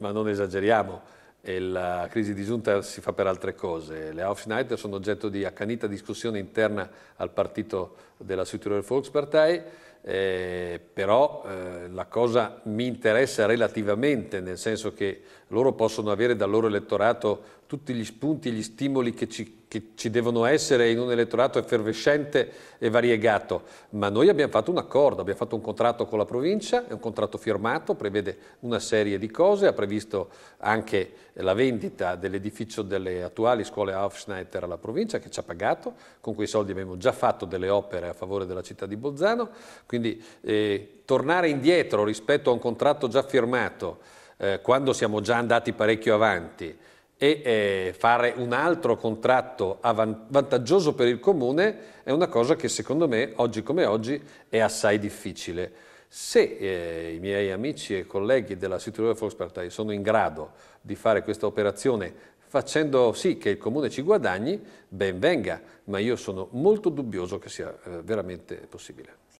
ma non esageriamo, e la crisi di giunta si fa per altre cose. Le Aufschneider sono oggetto di accanita discussione interna al partito della Südtiroler Volkspartei, eh, però eh, la cosa mi interessa relativamente, nel senso che loro possono avere dal loro elettorato tutti gli spunti, gli stimoli che ci, che ci devono essere in un elettorato effervescente e variegato, ma noi abbiamo fatto un accordo, abbiamo fatto un contratto con la provincia, è un contratto firmato, prevede una serie di cose, ha previsto anche la vendita dell'edificio delle attuali scuole Aufschneider alla provincia che ci ha pagato, con quei soldi abbiamo già fatto delle opere a favore della città di Bolzano, quindi eh, tornare indietro rispetto a un contratto già firmato, eh, quando siamo già andati parecchio avanti, e eh, fare un altro contratto vantaggioso per il comune è una cosa che secondo me oggi come oggi è assai difficile. Se eh, i miei amici e colleghi della City Citroën Volkspartei sono in grado di fare questa operazione facendo sì che il comune ci guadagni, ben venga, ma io sono molto dubbioso che sia eh, veramente possibile.